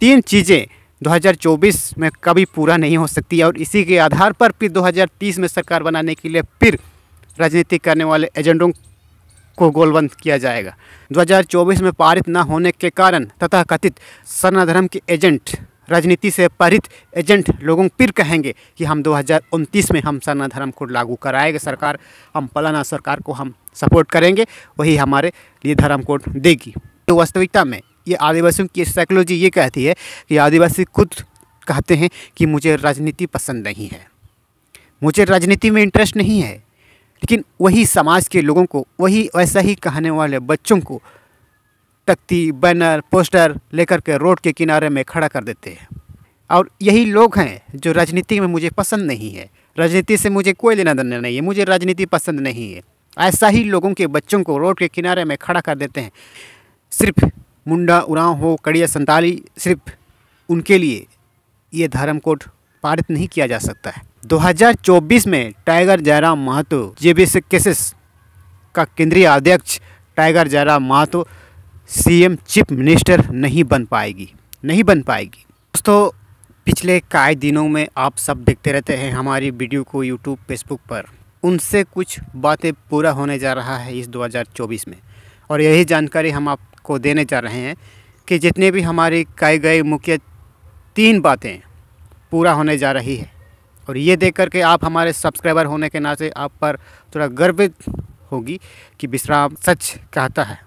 तीन चीज़ें 2024 में कभी पूरा नहीं हो सकती और इसी के आधार पर फिर 2030 में सरकार बनाने के लिए फिर राजनीति करने वाले एजेंडों को गोलबंद किया जाएगा 2024 में पारित न होने के कारण तथा कथित सनाधर्म के एजेंट राजनीति से पारित एजेंट लोगों फिर कहेंगे कि हम 2029 में हम सना धर्म को लागू कराएंगे सरकार हम पलाना सरकार को हम सपोर्ट करेंगे वही हमारे लिए धर्म कोड देगी तो वास्तविकता में ये आदिवासियों की साइकोलॉजी ये कहती है कि आदिवासी खुद कहते हैं कि मुझे राजनीति पसंद नहीं है मुझे राजनीति में इंटरेस्ट नहीं है लेकिन वही समाज के लोगों को वही वैसा ही कहने वाले बच्चों को तख्ती बैनर पोस्टर लेकर के रोड के किनारे में खड़ा कर देते हैं और यही लोग हैं जो राजनीति में मुझे पसंद नहीं है राजनीति से मुझे कोई लेना देना नहीं है मुझे राजनीति पसंद नहीं है ऐसा ही लोगों के बच्चों को रोड के किनारे में खड़ा कर देते हैं सिर्फ मुंडा उरांव हो कड़िया संताली सिर्फ उनके लिए ये धर्म कोड पारित नहीं किया जा सकता है 2024 में टाइगर जयराम महतो जे केसेस का केंद्रीय अध्यक्ष tiger Jairam Mahto CM chief minister नहीं बन पाएगी नहीं बन पाएगी दोस्तों पिछले कई दिनों में आप सब देखते रहते हैं हमारी वीडियो को यूट्यूब फेसबुक पर उनसे कुछ बातें पूरा होने जा रहा है इस 2024 में और यही जानकारी हम आप को देने जा रहे हैं कि जितने भी हमारी कही गई मुख्य तीन बातें पूरा होने जा रही है और ये देख कर के आप हमारे सब्सक्राइबर होने के नाते आप पर थोड़ा गर्वित होगी कि विश्राम सच कहता है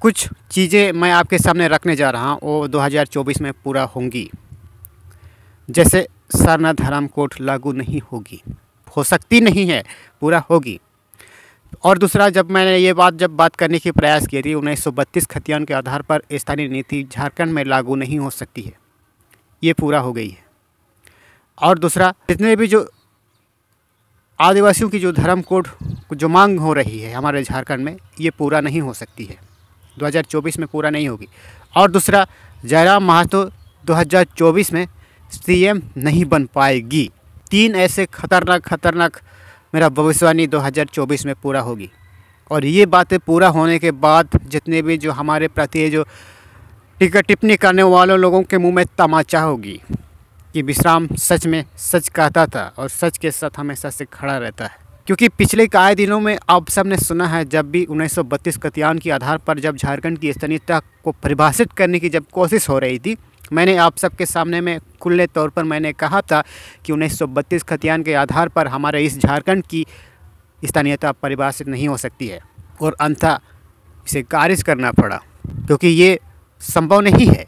कुछ चीज़ें मैं आपके सामने रखने जा रहा हूँ वो 2024 में पूरा होंगी जैसे सरना धर्म कोट लागू नहीं होगी हो सकती नहीं है पूरा होगी और दूसरा जब मैंने ये बात जब बात करने की प्रयास की थी उन्नीस खतियान के आधार पर स्थानीय नीति झारखंड में लागू नहीं हो सकती है ये पूरा हो गई है और दूसरा जितने भी जो आदिवासियों की जो धर्म कोड जो मांग हो रही है हमारे झारखंड में ये पूरा नहीं हो सकती है 2024 में पूरा नहीं होगी और दूसरा जयराम महातो 2024 में सीएम नहीं बन पाएगी तीन ऐसे खतरनाक खतरनाक मेरा भविष्यवाणी 2024 में पूरा होगी और ये बातें पूरा होने के बाद जितने भी जो हमारे प्रति जो टिकट टिप्पणी करने वालों लोगों के मुंह में तमाचा होगी कि विश्राम सच में सच कहता था और सच के साथ हमेशा से खड़ा रहता है क्योंकि पिछले कई दिनों में आप सब ने सुना है जब भी बत्तीस कतियान के आधार पर जब झारखंड की स्थानीयता को परिभाषित करने की जब कोशिश हो रही थी मैंने आप सबके सामने में खुले तौर पर मैंने कहा था कि बत्तीस खतियान के आधार पर हमारे इस झारखंड की स्थानीयता परिभाषित नहीं हो सकती है और अंथा इसे खारिज करना पड़ा क्योंकि ये संभव नहीं है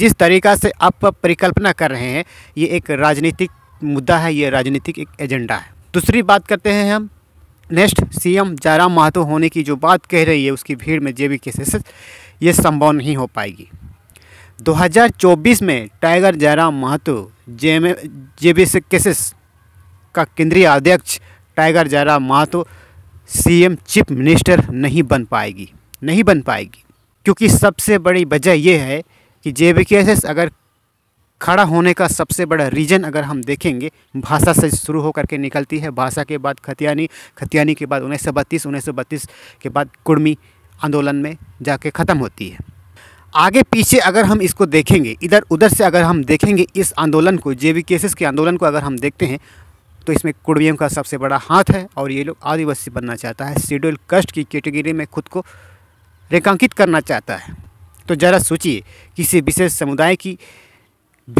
जिस तरीका से आप परिकल्पना कर रहे हैं ये एक राजनीतिक मुद्दा है ये राजनीतिक एक एजेंडा है दूसरी बात करते हैं हम नेक्स्ट सीएम जयराम महतो होने की जो बात कह रही है उसकी भीड़ में जेबी के ये संभव नहीं हो पाएगी 2024 में टाइगर जयराम महतो जे जेबीसी केसेस का केंद्रीय अध्यक्ष tiger Jairam Mahto CM chief minister नहीं बन पाएगी नहीं बन पाएगी क्योंकि सबसे बड़ी वजह यह है कि जे अगर खड़ा होने का सबसे बड़ा रीज़न अगर हम देखेंगे भाषा से शुरू होकर के निकलती है भाषा के बाद खतियानी खतियानी के बाद उन्नीस सौ बत्तीस उन्नीस सौ बत्तीस के बाद कुर्मी आंदोलन में जाके ख़त्म होती है आगे पीछे अगर हम इसको देखेंगे इधर उधर से अगर हम देखेंगे इस आंदोलन को जे केसेस के आंदोलन को अगर हम देखते हैं तो इसमें कुड़वियों का सबसे बड़ा हाथ है और ये लोग आदिवासी बनना चाहता है शेड्यूल कस्ट की कैटेगरी में खुद को रेखांकित करना चाहता है तो ज़रा सोचिए किसी विशेष समुदाय की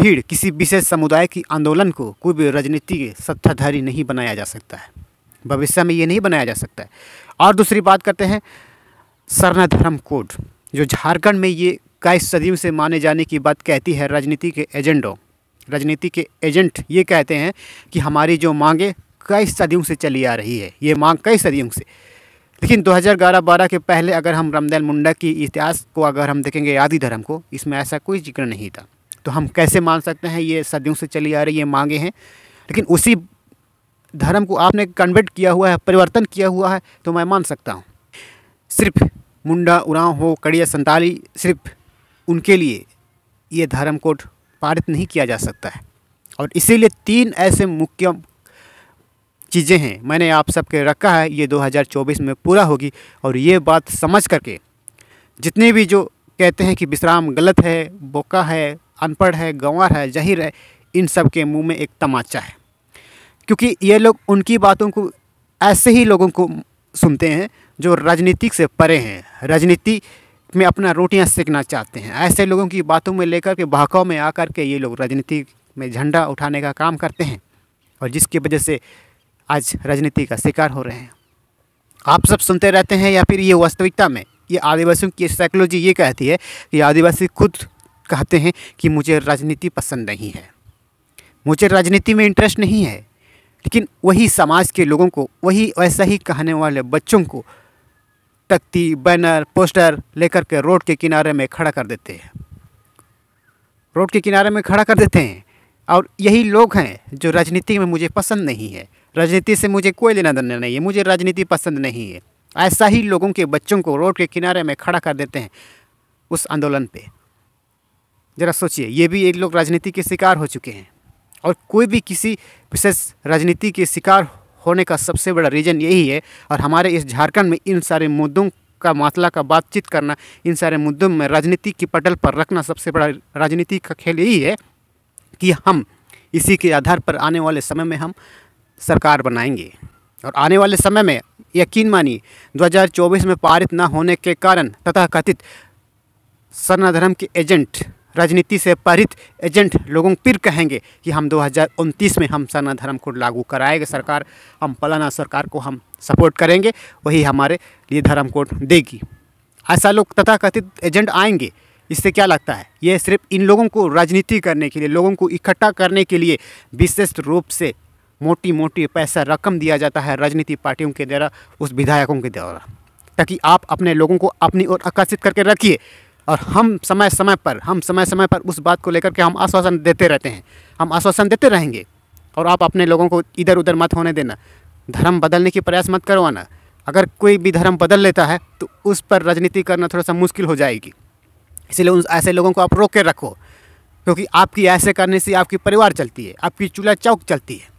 भीड़ किसी विशेष समुदाय की आंदोलन को कोई भी राजनीति के सत्ताधारी नहीं बनाया जा सकता है भविष्य में ये नहीं बनाया जा सकता है और दूसरी बात करते हैं सरना धर्म कोड जो झारखंड में ये इक्कीस सदियों से माने जाने की बात कहती है राजनीति के एजेंडों राजनीति के एजेंट ये कहते हैं कि हमारी जो मांगे कई सदियों से चली आ रही है ये मांग कई सदियों से लेकिन 2011-12 के पहले अगर हम रमदान मुंडा की इतिहास को अगर हम देखेंगे आदि धर्म को इसमें ऐसा कोई जिक्र नहीं था तो हम कैसे मान सकते हैं ये सदियों से चली आ रही ये मांगे हैं लेकिन उसी धर्म को आपने कन्वर्ट किया हुआ है परिवर्तन किया हुआ है तो मैं मान सकता हूँ सिर्फ मुंडा उड़ाँव हो कड़िया संताली सिर्फ उनके लिए ये धर्म कोड पारित नहीं किया जा सकता है और इसीलिए तीन ऐसे मुख्य चीज़ें हैं मैंने आप सबके रखा है ये 2024 में पूरा होगी और ये बात समझ करके जितने भी जो कहते हैं कि विश्राम गलत है बोका है अनपढ़ है गंवर है जहिर है इन सब के मुँह में एक तमाचा है क्योंकि ये लोग उनकी बातों को ऐसे ही लोगों को सुनते हैं जो राजनीतिक से परे हैं राजनीति में अपना रोटियां सेकना चाहते हैं ऐसे लोगों की बातों में लेकर के बहकाव में आकर के ये लोग राजनीति में झंडा उठाने का काम करते हैं और जिसकी वजह से आज राजनीति का शिकार हो रहे हैं आप सब सुनते रहते हैं या फिर ये वास्तविकता में ये आदिवासियों की साइकोलॉजी ये कहती है कि आदिवासी खुद कहते हैं कि मुझे राजनीति पसंद नहीं है मुझे राजनीति में इंटरेस्ट नहीं है लेकिन वही समाज के लोगों को वही वैसा ही कहने वाले बच्चों को तख्ती बैनर पोस्टर लेकर के रोड के किनारे में खड़ा कर देते हैं रोड के किनारे में खड़ा कर देते हैं और यही लोग हैं जो राजनीति में मुझे पसंद नहीं है राजनीति से मुझे कोई लेना देना नहीं है मुझे राजनीति पसंद नहीं है ऐसा ही लोगों के बच्चों को रोड के किनारे में खड़ा कर देते हैं उस आंदोलन पे ज़रा सोचिए ये भी एक लोग राजनीति के शिकार हो चुके हैं और कोई भी किसी विशेष राजनीति के शिकार होने का सबसे बड़ा रीज़न यही है और हमारे इस झारखंड में इन सारे मुद्दों का मसला का बातचीत करना इन सारे मुद्दों में राजनीति की पटल पर रखना सबसे बड़ा राजनीति का खेल यही है कि हम इसी के आधार पर आने वाले समय में हम सरकार बनाएंगे और आने वाले समय में यकीन मानिए 2024 में पारित न होने के कारण तथाकथित सनाधर्म के एजेंट राजनीति से परित एजेंट लोगों फिर कहेंगे कि हम दो में हम सना धर्म को लागू कराएंगे सरकार हम पलाना सरकार को हम सपोर्ट करेंगे वही हमारे लिए धर्म कोड देगी ऐसा लोग तथाकथित एजेंट आएंगे इससे क्या लगता है ये सिर्फ इन लोगों को राजनीति करने के लिए लोगों को इकट्ठा करने के लिए विशेष रूप से मोटी मोटी पैसा रकम दिया जाता है राजनीति पार्टियों के द्वारा उस विधायकों के द्वारा ताकि आप अपने लोगों को अपनी ओर आकर्षित करके रखिए और हम समय समय पर हम समय समय पर उस बात को लेकर के हम आश्वासन देते रहते हैं हम आश्वासन देते रहेंगे और आप अपने लोगों को इधर उधर मत होने देना धर्म बदलने की प्रयास मत करवाना अगर कोई भी धर्म बदल लेता है तो उस पर राजनीति करना थोड़ा सा मुश्किल हो जाएगी इसलिए उन ऐसे लोगों को आप रोक के रखो क्योंकि आपकी ऐसे करने से आपकी परिवार चलती है आपकी चूल्हा चौक चलती है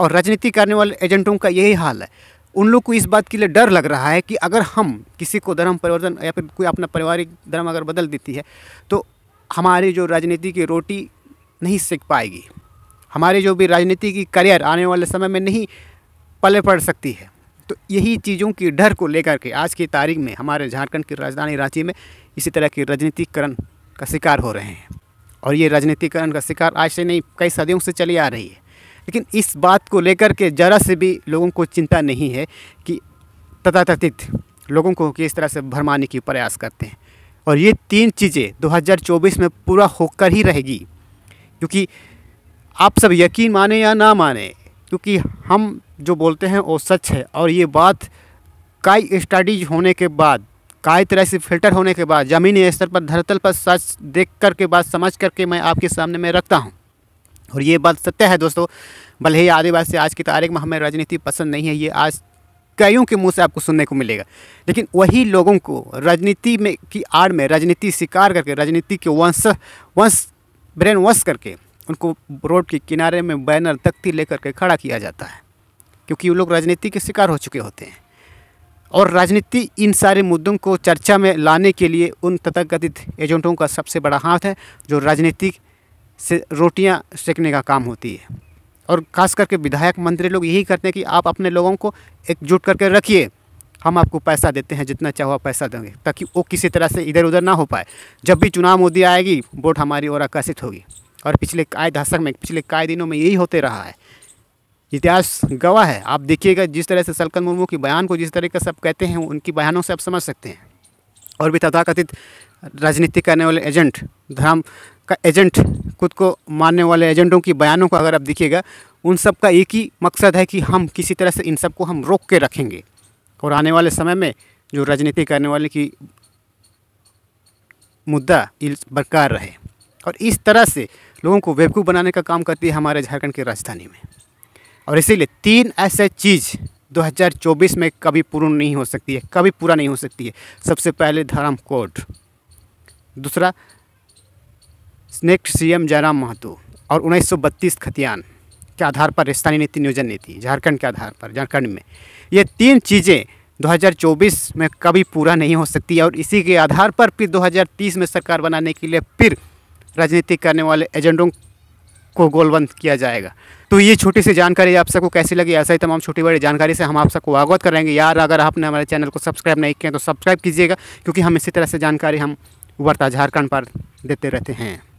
और राजनीति करने वाले एजेंटों का यही हाल है उन लोग को इस बात के लिए डर लग रहा है कि अगर हम किसी को धर्म परिवर्तन या फिर कोई अपना पारिवारिक धर्म अगर बदल देती है तो हमारी जो राजनीति की रोटी नहीं सीख पाएगी हमारे जो भी राजनीति की करियर आने वाले समय में नहीं पले पड़ सकती है तो यही चीज़ों की डर को लेकर के आज की तारीख में हमारे झारखंड की राजधानी रांची में इसी तरह की राजनीतिकरण का शिकार हो रहे हैं और ये राजनीतिकरण का शिकार आज से नहीं कई सदियों से चली आ रही है लेकिन इस बात को लेकर के ज़रा से भी लोगों को चिंता नहीं है कि तथातथित लोगों को किस तरह से भरमाने की प्रयास करते हैं और ये तीन चीज़ें 2024 में पूरा होकर ही रहेगी क्योंकि आप सब यकीन माने या ना माने क्योंकि हम जो बोलते हैं वो सच है और ये बात कई स्टडीज होने के बाद कई तरह से फिल्टर होने के बाद ज़मीनी स्तर पर धरतल पर सच देख कर के बाद समझ करके मैं आपके सामने में रखता हूँ और ये बात सत्य है दोस्तों भले ही आदिवासी आज की तारीख में हमें राजनीति पसंद नहीं है ये आज कईयों के मुंह से आपको सुनने को मिलेगा लेकिन वही लोगों को राजनीति में की आड़ में राजनीति शिकार करके राजनीति के वंश वंश ब्रेन वंश करके उनको रोड के किनारे में बैनर तख्ती लेकर के खड़ा किया जाता है क्योंकि वो लोग राजनीति के शिकार हो चुके होते हैं और राजनीति इन सारे मुद्दों को चर्चा में लाने के लिए उन तथाकथित एजेंटों का सबसे बड़ा हाथ है जो राजनीतिक से रोटियाँ सेकने का काम होती है और खास करके विधायक मंत्री लोग यही करते हैं कि आप अपने लोगों को एकजुट करके रखिए हम आपको पैसा देते हैं जितना चाहो आप पैसा देंगे ताकि वो किसी तरह से इधर उधर ना हो पाए जब भी चुनाव मोदी आएगी वोट हमारी और आकर्षित होगी और पिछले काय दशक में पिछले काय दिनों में यही होते रहा है इतिहास गवाह है आप देखिएगा जिस तरह से सलकन मुर्मू की बयान को जिस तरीके से आप कहते हैं उनकी बयानों से आप समझ सकते हैं और भी तथाकथित राजनीति करने वाले एजेंट धर्म का एजेंट खुद को मानने वाले एजेंटों की बयानों को अगर आप देखिएगा उन सब का एक ही मकसद है कि हम किसी तरह से इन सब को हम रोक के रखेंगे और आने वाले समय में जो राजनीति करने वाले की मुद्दा बरकरार रहे और इस तरह से लोगों को बेवकूफ़ बनाने का काम करती है हमारे झारखंड की राजधानी में और इसीलिए तीन ऐसे चीज़ 2024 में कभी पूर्ण नहीं हो सकती है कभी पूरा नहीं हो सकती है सबसे पहले धर्म कोड दूसरा नेक्स्ट सीएम जयराम महतो और 1932 खतियान के आधार पर स्थानीय नीति नियोजन नीति झारखंड के आधार पर झारखंड में ये तीन चीज़ें 2024 में कभी पूरा नहीं हो सकती और इसी के आधार पर फिर 2030 में सरकार बनाने के लिए फिर राजनीति करने वाले एजेंडों को गोलबंद किया जाएगा तो ये छोटी सी जानकारी आप सबको कैसी लगी ऐसा ही तमाम छोटी बड़ी जानकारी से हम आप सबको अवगत करेंगे यार अगर आपने हमारे चैनल को सब्सक्राइब नहीं किया तो सब्सक्राइब कीजिएगा क्योंकि हम इसी तरह से जानकारी हम वार्ता झारखंड पर देते रहते हैं